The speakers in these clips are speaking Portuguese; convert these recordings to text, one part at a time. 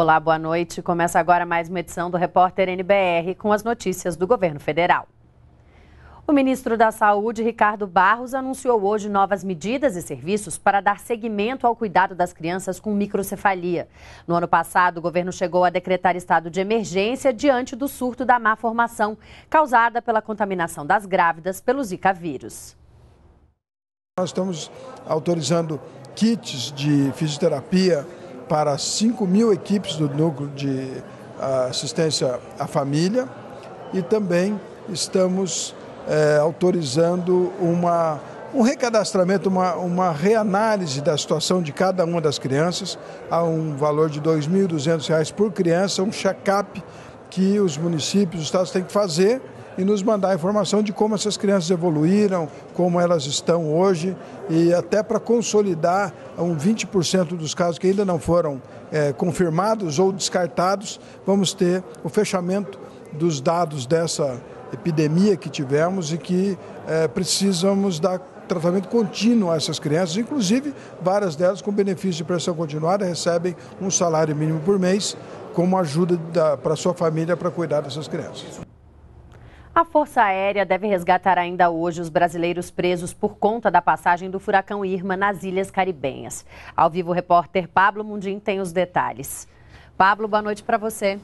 Olá, boa noite. Começa agora mais uma edição do Repórter NBR com as notícias do governo federal. O ministro da Saúde, Ricardo Barros, anunciou hoje novas medidas e serviços para dar seguimento ao cuidado das crianças com microcefalia. No ano passado, o governo chegou a decretar estado de emergência diante do surto da má formação causada pela contaminação das grávidas pelo Zika vírus. Nós estamos autorizando kits de fisioterapia para 5 mil equipes do núcleo de ah, assistência à família e também estamos é, autorizando uma, um recadastramento, uma, uma reanálise da situação de cada uma das crianças a um valor de R$ 2.200 por criança, um check-up que os municípios, os estados têm que fazer e nos mandar informação de como essas crianças evoluíram, como elas estão hoje e até para consolidar um 20% dos casos que ainda não foram é, confirmados ou descartados, vamos ter o fechamento dos dados dessa epidemia que tivemos e que é, precisamos dar tratamento contínuo a essas crianças, inclusive várias delas com benefício de pressão continuada recebem um salário mínimo por mês como ajuda para sua família para cuidar dessas crianças. A Força Aérea deve resgatar ainda hoje os brasileiros presos por conta da passagem do furacão Irma nas Ilhas Caribenhas. Ao vivo, o repórter Pablo Mundim tem os detalhes. Pablo, boa noite para você.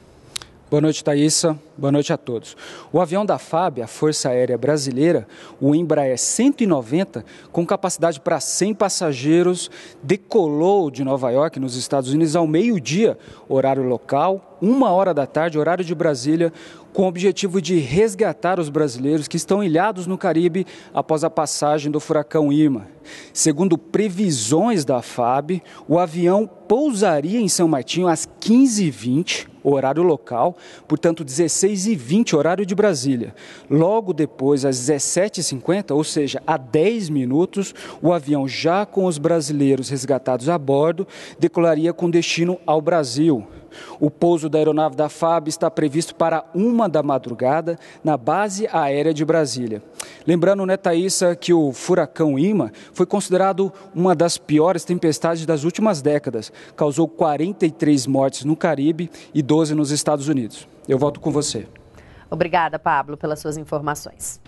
Boa noite, Thaisa. Boa noite a todos. O avião da FAB, a Força Aérea Brasileira, o Embraer 190, com capacidade para 100 passageiros, decolou de Nova York, nos Estados Unidos, ao meio-dia, horário local, uma hora da tarde, horário de Brasília, com o objetivo de resgatar os brasileiros que estão ilhados no Caribe após a passagem do furacão Irma. Segundo previsões da FAB, o avião pousaria em São Martinho às 15h20, horário local, portanto 16h20, horário de Brasília. Logo depois, às 17h50, ou seja, há 10 minutos, o avião, já com os brasileiros resgatados a bordo, decolaria com destino ao Brasil. O pouso da aeronave da FAB está previsto para uma da madrugada na base aérea de Brasília. Lembrando, né, Thaísa, que o furacão Ima foi considerado uma das piores tempestades das últimas décadas. Causou 43 mortes no Caribe e 12 nos Estados Unidos. Eu volto com você. Obrigada, Pablo, pelas suas informações.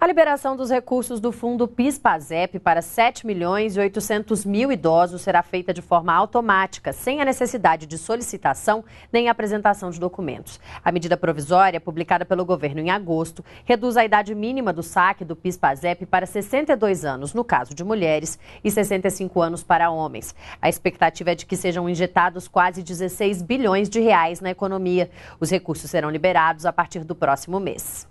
A liberação dos recursos do fundo PIS-PASEP para 7 milhões e 800 mil idosos será feita de forma automática, sem a necessidade de solicitação nem apresentação de documentos. A medida provisória, publicada pelo governo em agosto, reduz a idade mínima do saque do PIS-PASEP para 62 anos, no caso de mulheres, e 65 anos para homens. A expectativa é de que sejam injetados quase 16 bilhões de reais na economia. Os recursos serão liberados a partir do próximo mês.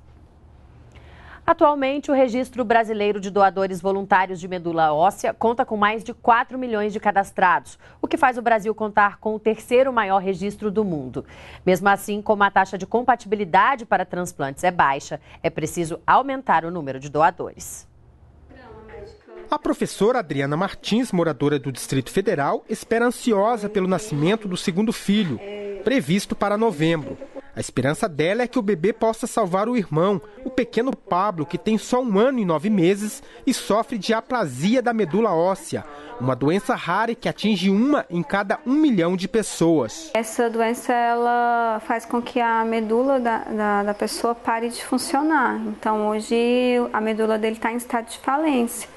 Atualmente, o Registro Brasileiro de Doadores Voluntários de Medula Óssea conta com mais de 4 milhões de cadastrados, o que faz o Brasil contar com o terceiro maior registro do mundo. Mesmo assim, como a taxa de compatibilidade para transplantes é baixa, é preciso aumentar o número de doadores. A professora Adriana Martins, moradora do Distrito Federal, espera ansiosa pelo nascimento do segundo filho, previsto para novembro. A esperança dela é que o bebê possa salvar o irmão, pequeno Pablo, que tem só um ano e nove meses e sofre de aplasia da medula óssea, uma doença rara que atinge uma em cada um milhão de pessoas. Essa doença ela faz com que a medula da, da, da pessoa pare de funcionar. Então hoje a medula dele está em estado de falência,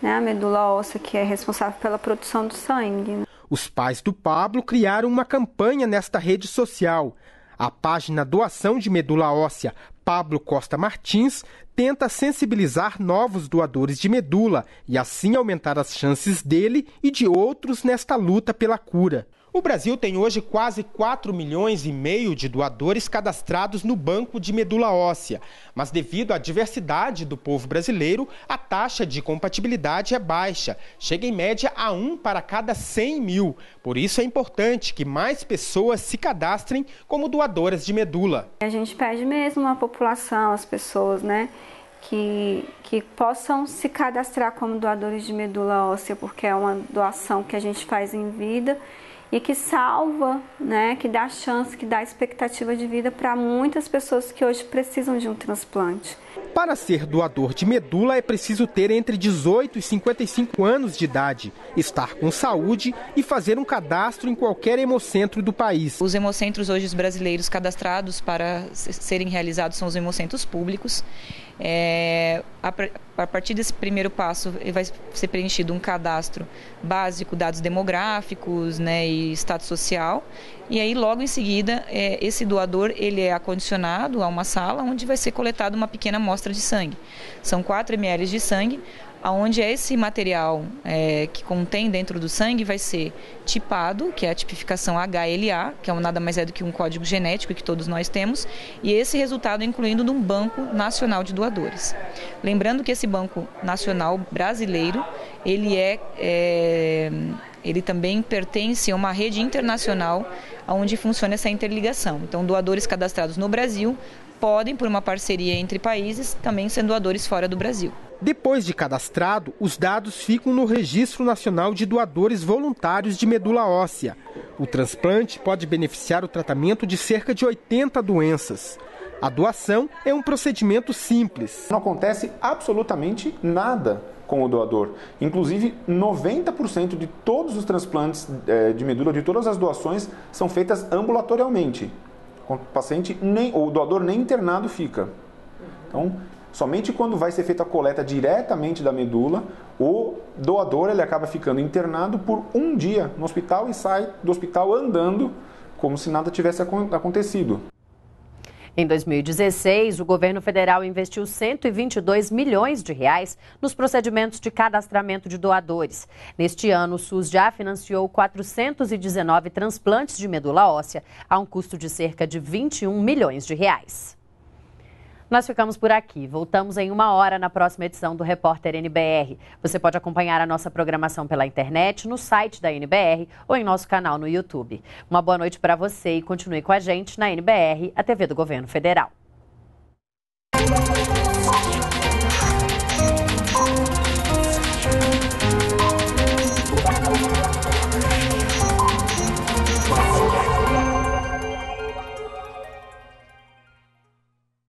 né? a medula óssea que é responsável pela produção do sangue. Né? Os pais do Pablo criaram uma campanha nesta rede social. A página Doação de Medula Óssea Pablo Costa Martins tenta sensibilizar novos doadores de medula e assim aumentar as chances dele e de outros nesta luta pela cura. O Brasil tem hoje quase 4 milhões e meio de doadores cadastrados no banco de medula óssea, mas devido à diversidade do povo brasileiro, a taxa de compatibilidade é baixa, chega em média a 1 para cada 100 mil. Por isso é importante que mais pessoas se cadastrem como doadoras de medula. A gente pede mesmo à população, às pessoas, né? Que, que, possam se cadastrar como doadores de medula óssea, porque é uma doação que a gente faz em vida e que salva, né, que dá chance, que dá expectativa de vida para muitas pessoas que hoje precisam de um transplante. Para ser doador de medula é preciso ter entre 18 e 55 anos de idade, estar com saúde e fazer um cadastro em qualquer hemocentro do país. Os hemocentros hoje os brasileiros cadastrados para serem realizados são os hemocentros públicos. É, a, a, partir desse primeiro passo vai ser preenchido um cadastro básico, dados demográficos né, e estado social. E aí logo em seguida é, esse doador ele é acondicionado a uma sala onde vai ser coletada uma pequena amostra amostra de sangue. São 4 ml de sangue, aonde esse material é, que contém dentro do sangue vai ser tipado, que é a tipificação HLA, que é um, nada mais é do que um código genético que todos nós temos, e esse resultado é incluído num banco nacional de doadores. Lembrando que esse banco nacional brasileiro, ele é, é ele também pertence a uma rede internacional onde funciona essa interligação. Então, doadores cadastrados no Brasil podem, por uma parceria entre países, também ser doadores fora do Brasil. Depois de cadastrado, os dados ficam no Registro Nacional de Doadores Voluntários de Medula Óssea. O transplante pode beneficiar o tratamento de cerca de 80 doenças. A doação é um procedimento simples. Não acontece absolutamente nada com o doador. Inclusive, 90% de todos os transplantes eh, de medula, de todas as doações, são feitas ambulatorialmente. O paciente nem, ou o doador nem internado fica. Então, somente quando vai ser feita a coleta diretamente da medula, o doador ele acaba ficando internado por um dia no hospital e sai do hospital andando como se nada tivesse acontecido. Em 2016, o governo federal investiu 122 milhões de reais nos procedimentos de cadastramento de doadores. Neste ano, o SUS já financiou 419 transplantes de medula óssea, a um custo de cerca de 21 milhões de reais. Nós ficamos por aqui. Voltamos em uma hora na próxima edição do Repórter NBR. Você pode acompanhar a nossa programação pela internet, no site da NBR ou em nosso canal no YouTube. Uma boa noite para você e continue com a gente na NBR, a TV do Governo Federal.